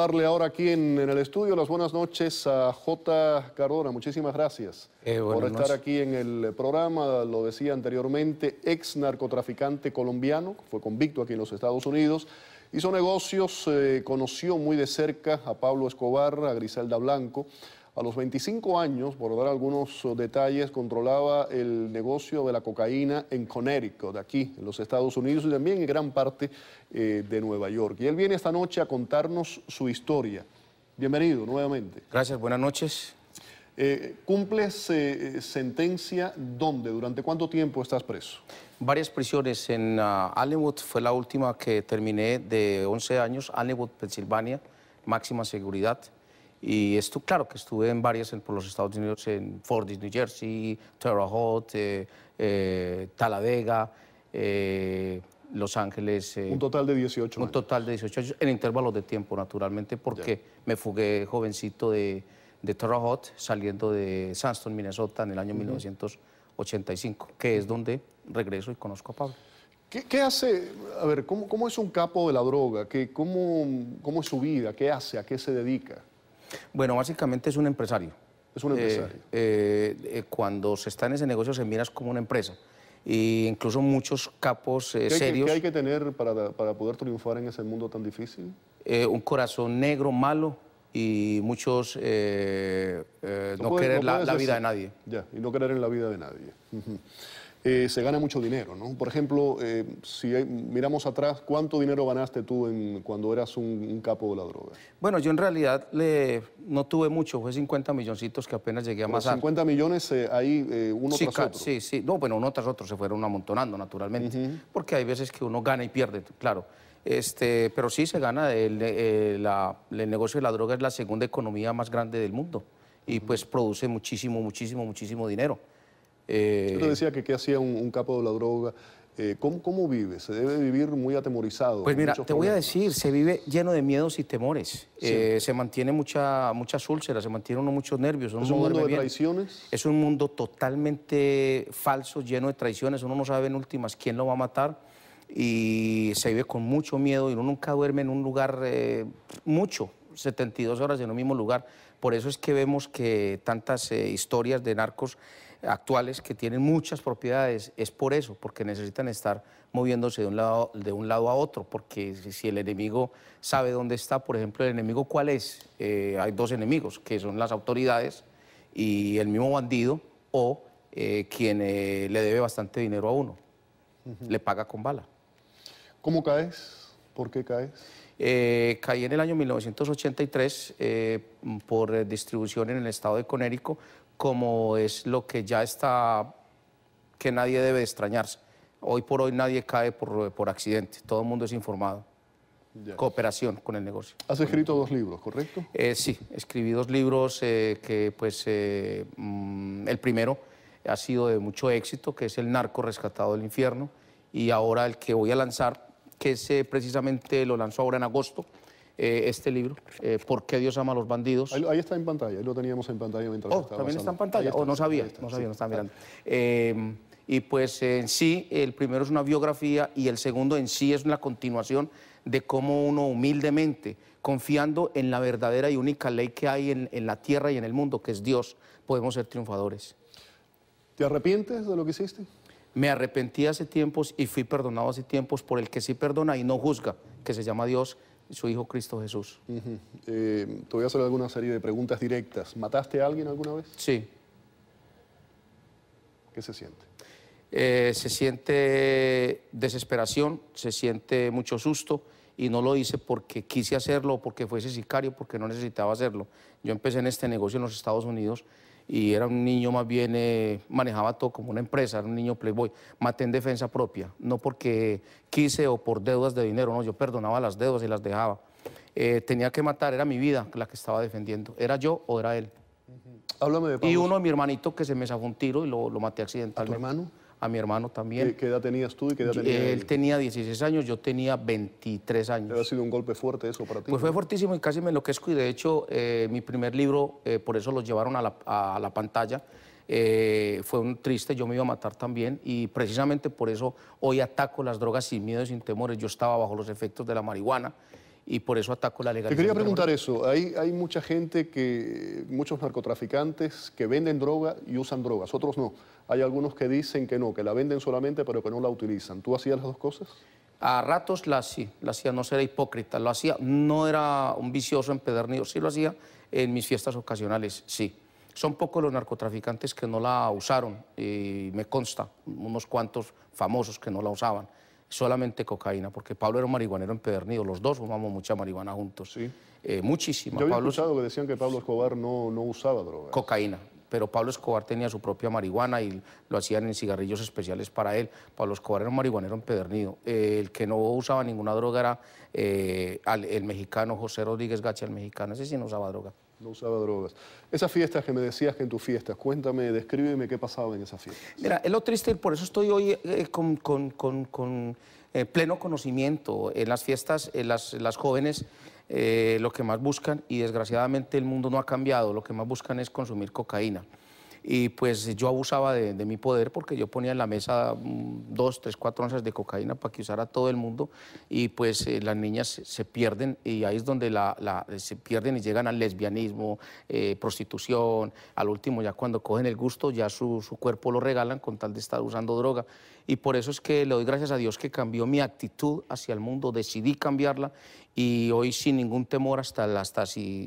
darle ahora aquí en, el estudio las buenas noches a J. Cardona. Muchísimas gracias eh, por estar aquí en el programa. Lo decía anteriormente, ex narcotraficante colombiano, fue convicto aquí en los Estados Unidos. Hizo negocios, eh, conoció muy de cerca a Pablo Escobar, a Griselda Blanco. A los 25 años, por dar algunos eh, detalles, controlaba el negocio de la cocaína en Connecticut, de aquí, en los Estados Unidos y también en gran parte eh, de Nueva York. Y él viene esta noche a contarnos su historia. Bienvenido nuevamente. Gracias, buenas noches. Eh, ¿Cumples sentencia dónde? ¿Durante cuánto tiempo estás preso? Varias prisiones. En uh, fue la última que terminé de 11 años, Allenwood, Pensilvania, máxima seguridad. Y esto, claro que estuve en varias por los Estados Unidos, en Ford, New Jersey, Terre Haute, eh, eh Talladega, eh, Los Ángeles. Eh, un total de 18 años. Un total de 18 años, en intervalos de tiempo, naturalmente, porque me fugué jovencito de, de Terre Haute, saliendo de Sandstone, Minnesota, en el año 1985, que es donde regreso y conozco a Pablo. ¿Qué, ¿Qué, hace, a ver, ¿cómo, cómo es un capo de la droga? ¿Qué, cómo, ¿Cómo es su vida? ¿Qué hace? ¿A qué se dedica? Bueno, básicamente es un empresario. Es un eh, empresario. Eh, eh, cuando se está en ese negocio se miras como una empresa. E incluso muchos capos serios. ¿Qué hay que tener para, poder triunfar en ese mundo tan difícil? un corazón negro, malo y muchos no, no querer la, la, vida de nadie. Ya, y no querer en la vida de nadie. Eh, se gana mucho dinero, ¿no? Por ejemplo, eh, si miramos atrás, ¿cuánto dinero ganaste tú en, cuando eras un, capo de la droga? Bueno, yo en realidad no tuve mucho, fue 50 milloncitos que apenas llegué a más. Pues 50 millones eh, ahí uno tras otro. Sí, sí, no, bueno, uno tras otro se fueron amontonando naturalmente, porque hay veces que uno gana y pierde, claro. Este, pero sí se gana, el, negocio de la droga es la segunda economía más grande del mundo y pues produce muchísimo, muchísimo, muchísimo dinero. Eh, Yo te decía que qué hacía un, capo de la droga. Eh, ¿cómo, vive? ¿Se debe vivir muy atemorizado? Pues mira, te voy a decir, se vive lleno de miedos y temores. Eh, se mantiene mucha, muchas úlceras, se mantiene uno muchos nervios. ¿Es un mundo de traiciones? Es un mundo totalmente falso, lleno de traiciones. Uno no sabe en últimas quién lo va a matar y se vive con mucho miedo y uno nunca duerme en un lugar mucho, 72 horas en un mismo lugar. Por eso es que vemos que tantas historias de narcos actuales que tienen muchas propiedades es por eso, porque necesitan estar moviéndose de un lado, de un lado a otro, porque si el enemigo sabe dónde está, por ejemplo, el enemigo cuál es, eh, hay dos enemigos, que son las autoridades y el mismo bandido o eh, quien eh, le debe bastante dinero a uno, le paga con bala. ¿Cómo caes? ¿Por qué caes? caí en el año 1983 por distribución en el estado de Conérico como es lo que ya está, que nadie debe extrañarse. Hoy por hoy nadie cae por, accidente, todo el mundo es informado. Cooperación con el negocio. Has escrito dos libros, ¿correcto? Eh, sí, escribí dos libros eh, que pues eh, mm, el primero ha sido de mucho éxito, que es El narco rescatado del infierno, y ahora el que voy a lanzar, que es precisamente lo lanzo ahora en agosto, eh, este libro, eh, ¿Por qué Dios ama a los bandidos? Ahí, está en pantalla, lo teníamos en pantalla mientras estaba oh, estaba también está en pantalla, O oh, no sabía, no sabía, no estaba mirando. Eh, y pues en sí, el primero es una biografía y el segundo en sí es una continuación de cómo uno humildemente, confiando en la verdadera y única ley que hay en, en la tierra y en el mundo, que es Dios, podemos ser triunfadores. ¿Te arrepientes de lo que hiciste? me arrepentí hace tiempos y fui perdonado hace tiempos por el que sí perdona y no juzga, que se llama Dios, su Hijo Cristo Jesús. Eh, te voy a hacer alguna serie de preguntas directas. ¿Mataste a alguien alguna vez? Sí. ¿Qué se siente? Eh, se siente desesperación, se siente mucho susto y no lo hice porque quise hacerlo, porque fuese sicario, porque no necesitaba hacerlo. Yo empecé en este negocio en los Estados Unidos y era un niño más bien, eh, manejaba todo como una empresa, era un niño playboy. Maté en defensa propia, no porque quise o por deudas de dinero, no, yo perdonaba las deudas y las dejaba. Eh, tenía que matar, era mi vida la que estaba defendiendo, era yo o era él. Háblame de Y uno de mi hermanito que se me sacó un tiro y lo, lo maté accidentalmente. ¿A tu hermano? a mi hermano también. ¿Qué, edad tenías tú y qué edad tenía él? Él tenía 16 años, yo tenía 23 años. ¿Ha sido un golpe fuerte eso para ti? Pues fue fortísimo y casi me enloquezco y de hecho eh, mi primer libro, eh, por eso lo llevaron a la, a la pantalla, eh, fue un triste, yo me iba a matar también y precisamente por eso hoy ataco las drogas sin miedo y sin temores. Yo estaba bajo los efectos de la marihuana y por eso ataco la legalidad. Te quería preguntar eso. Hay, mucha gente que, muchos narcotraficantes que venden droga y usan drogas, otros no. Hay algunos que dicen que no, que la venden solamente pero que no la utilizan. ¿Tú hacías las dos cosas? A ratos la hacía, la hacía, no era hipócrita, lo hacía, no era un vicioso empedernido, sí lo hacía en mis fiestas ocasionales, sí. Son pocos los narcotraficantes que no la usaron, y me consta, unos cuantos famosos que no la usaban solamente cocaína, porque Pablo era un marihuanero empedernido, los dos fumamos mucha marihuana juntos. Sí. Eh, muchísima. Yo había escuchado que decían que Pablo Escobar no, usaba droga. Cocaína, pero Pablo Escobar tenía su propia marihuana y lo hacían en cigarrillos especiales para él. Pablo Escobar era un marihuanero empedernido. Eh, el que no usaba ninguna droga era eh, el mexicano José Rodríguez Gacha, el mexicano, ese sí no usaba droga. No usaba drogas. Esas fiestas que me decías que en tus fiestas, cuéntame, descríbeme qué pasaba en esa fiesta. Mira, es lo triste, por eso estoy hoy eh, con, eh, pleno conocimiento. En las fiestas, en eh, las, jóvenes lo que más buscan, y desgraciadamente el mundo no ha cambiado, lo que más buscan es consumir cocaína y pues yo abusaba de, mi poder porque yo ponía en la mesa mm, dos, tres, cuatro onzas de cocaína para que usara todo el mundo y pues eh, las niñas se, pierden y ahí es donde la, se pierden y llegan al lesbianismo, eh, prostitución, al último ya cuando cogen el gusto ya su, cuerpo lo regalan con tal de estar usando droga y por eso es que le doy gracias a Dios que cambió mi actitud hacia el mundo, decidí cambiarla y hoy sin ningún temor hasta, hasta,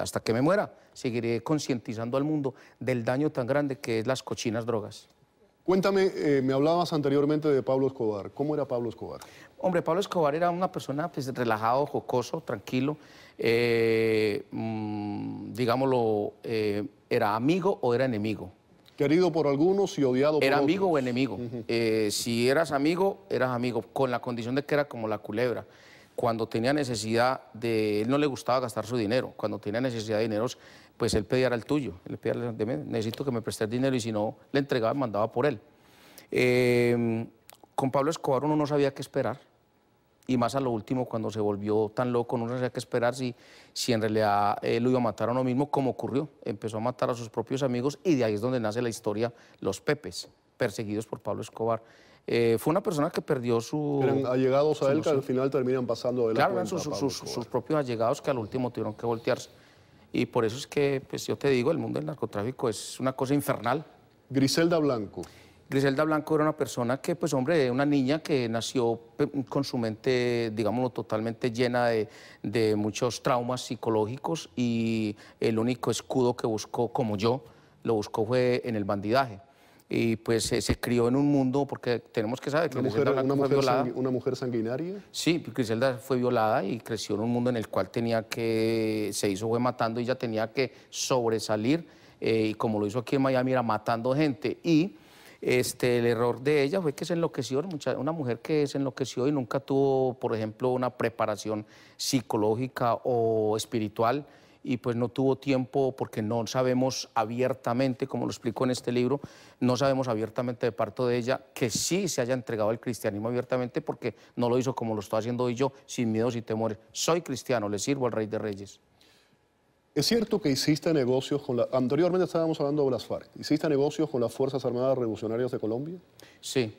hasta que me muera seguiré concientizando al mundo del daño tan grande que es las cochinas drogas. Cuéntame, eh, me hablabas anteriormente de Pablo Escobar. ¿Cómo era Pablo Escobar? Hombre, Pablo Escobar era una persona pues, relajado, jocoso, tranquilo. Eh, mm, digámoslo, eh, era amigo o era enemigo. Querido por algunos y odiado por otros. Era amigo o enemigo. si eras amigo, eras amigo, con la condición de que era como la culebra cuando tenía necesidad de... Él no le gustaba gastar su dinero. Cuando tenía necesidad de dineros, pues él pedía el tuyo, él de necesito que me prestes dinero y si no le entregaba, mandaba por él. Eh, con Pablo Escobar uno no sabía qué esperar y más a lo último cuando se volvió tan loco, no sabía qué esperar si, si en realidad él eh, lo iba a matar o no mismo, como ocurrió. Empezó a matar a sus propios amigos y de ahí es donde nace la historia Los Pepes, perseguidos por Pablo Escobar. Eh, fue una persona que perdió su... ...eran allegados a él que al final terminan pasando de la Claro, eran sus, propios allegados que al último tuvieron que voltearse. Y por eso es que, pues yo te digo, el mundo del narcotráfico es una cosa infernal. Griselda Blanco. Griselda Blanco era una persona que, pues hombre, una niña que nació pues, con su mente, digámoslo, totalmente llena de, de muchos traumas psicológicos y el único escudo que buscó, como yo, lo buscó fue en el bandidaje y pues se crió en un mundo, porque tenemos que saber que una mujer, una mujer, violada. ¿Una mujer sanguinaria? Sí, Griselda fue violada y creció en un mundo en el cual tenía que, se hizo, fue matando y ya tenía que sobresalir, eh, y como lo hizo aquí en Miami, era matando gente. Y este, el error de ella fue que se enloqueció, una mujer que se enloqueció y nunca tuvo, por ejemplo, una preparación psicológica o espiritual y pues no tuvo tiempo porque no sabemos abiertamente, como lo explico en este libro, no sabemos abiertamente de parto de ella que sí se haya entregado al cristianismo abiertamente porque no lo hizo como lo estoy haciendo hoy yo, sin miedos y temores. Soy cristiano, le sirvo al Rey de Reyes. Es cierto que hiciste negocios con la... Anteriormente estábamos hablando de las FARC. ¿Hiciste negocios con las Fuerzas Armadas Revolucionarias de Colombia? Sí.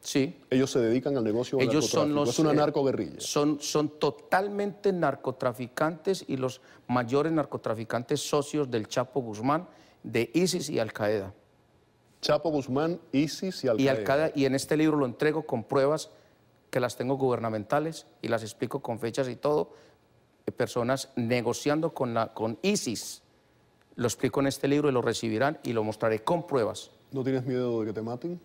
Sí. Ellos se dedican al negocio Ellos Son los, es una eh, narcoguerrilla. Son, son totalmente narcotraficantes y los mayores narcotraficantes socios del Chapo Guzmán, de ISIS y Al-Qaeda. Chapo Guzmán, ISIS y Al-Qaeda. Y, y en este libro lo entrego con pruebas que las tengo gubernamentales y las explico con fechas y todo. Personas negociando con ISIS. Lo explico en este libro y lo recibirán y lo mostraré con pruebas. ¿No tienes miedo de que te maten?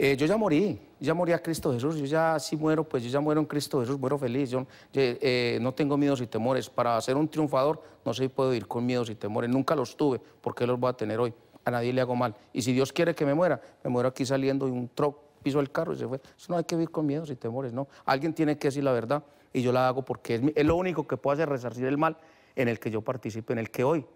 Eh, yo ya morí, ya morí a Cristo Jesús, yo ya si muero, pues yo ya muero en Cristo Jesús, muero feliz, yo, eh, no tengo miedos y temores. Para ser un triunfador no sé si puedo ir con miedos y temores, nunca los tuve, ¿por qué los voy a tener hoy? A nadie le hago mal. Y si Dios quiere que me muera, me muero aquí saliendo y un troc, piso el carro y se fue. Eso no hay que vivir con miedos y temores, no. Alguien tiene que decir la verdad y yo la hago porque es, lo único que puedo hacer, resarcir el mal en el que yo participe, en el que hoy,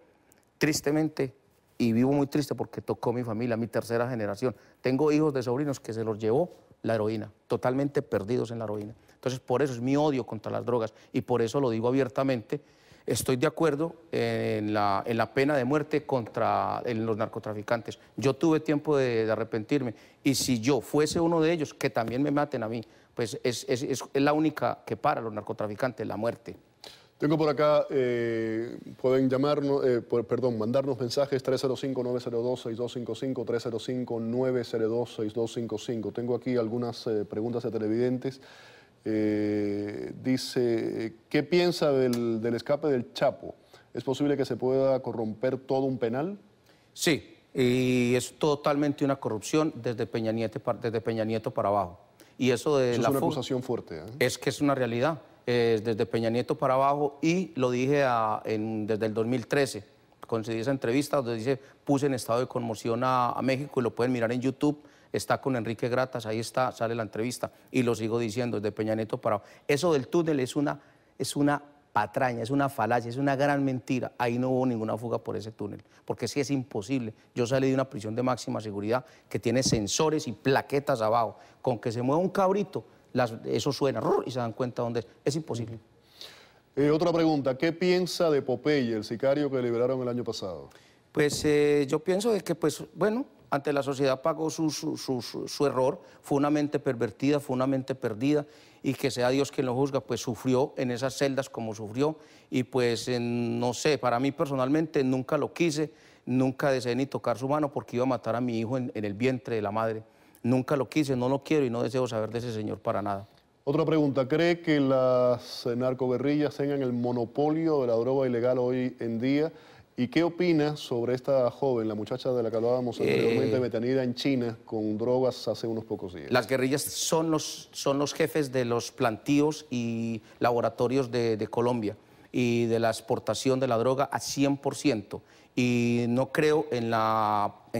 tristemente, y vivo muy triste porque tocó mi familia, mi tercera generación. Tengo hijos de sobrinos que se los llevó la heroína, totalmente perdidos en la heroína. Entonces, por eso es mi odio contra las drogas y por eso lo digo abiertamente. Estoy de acuerdo en la, pena de muerte contra los narcotraficantes. Yo tuve tiempo de, arrepentirme y si yo fuese uno de ellos, que también me maten a mí, pues es, es la única que para los narcotraficantes, la muerte. Tengo por acá, eh, pueden llamarnos, eh, perdón, mandarnos mensajes 305-902-6255, 305-902-6255. Tengo aquí algunas eh, preguntas de televidentes. dice, ¿qué piensa del, escape del Chapo? ¿Es posible que se pueda corromper todo un penal? Sí, y es totalmente una corrupción desde Peña Nieto, desde Peña Nieto para abajo. Y eso de la es una acusación fuerte. Es que es una realidad eh, desde Peña Nieto para abajo y lo dije desde el 2013. Concedí esa entrevista donde dice, puse en estado de conmoción a, México y lo pueden mirar en YouTube está con Enrique Gratas, ahí está, sale la entrevista y lo sigo diciendo desde Peña Nieto para abajo. eso del túnel es una es una patraña, es una falacia, es una gran mentira. Ahí no hubo ninguna fuga por ese túnel, porque si es imposible. Yo salí de una prisión de máxima seguridad que tiene sensores y plaquetas abajo, con que se mueva un cabrito eso suena y se dan cuenta dónde es. imposible. Eh, otra pregunta, ¿qué piensa de Popeye, el sicario que liberaron el año pasado? Pues eh, yo pienso que, pues, bueno, ante la sociedad pagó su, error, fue una mente pervertida, fue una mente perdida, y que sea Dios quien lo juzga, pues sufrió en esas celdas como sufrió, y pues no sé, para mí personalmente nunca lo quise, nunca deseé ni tocar su mano porque iba a matar a mi hijo en el vientre de la madre nunca lo quise, no lo quiero y no deseo saber de ese señor para nada. Otra pregunta, ¿cree que las narcoguerrillas tengan el monopolio de la droga ilegal hoy en día? ¿Y qué opina sobre esta joven, la muchacha de la que hablábamos eh, anteriormente, metanida detenida en China con drogas hace unos pocos días? Las guerrillas son los, son los jefes de los plantíos y laboratorios de, Colombia y de la exportación de la droga a 100% y no creo en,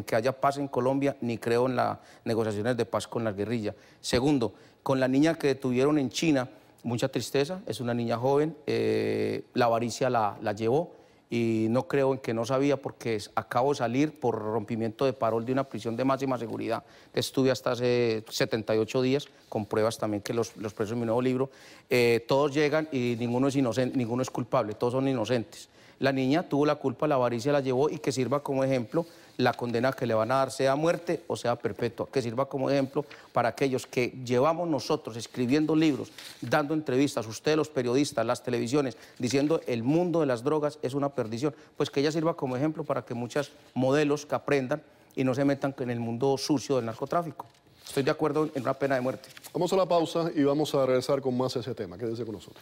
que haya paz en Colombia ni creo en las negociaciones de paz con las guerrillas. Segundo, con la niña que detuvieron en China, mucha tristeza, es una niña joven, eh, la avaricia la, llevó y no creo en que no sabía porque acabo de salir por rompimiento de parol de una prisión de máxima seguridad. Estuve hasta hace 78 días con pruebas también que los, presos en mi nuevo libro, eh, todos llegan y ninguno es inocente, ninguno es culpable, todos son inocentes la niña tuvo la culpa, la avaricia la llevó y que sirva como ejemplo la condena que le van a dar, sea muerte o sea perpetua, que sirva como ejemplo para aquellos que llevamos nosotros escribiendo libros, dando entrevistas, ustedes los periodistas, las televisiones, diciendo el mundo de las drogas es una perdición, pues que ella sirva como ejemplo para que muchos modelos que aprendan y no se metan en el mundo sucio del narcotráfico. Estoy de acuerdo en una pena de muerte. Vamos a la pausa y vamos a regresar con más ese tema. Quédense con nosotros.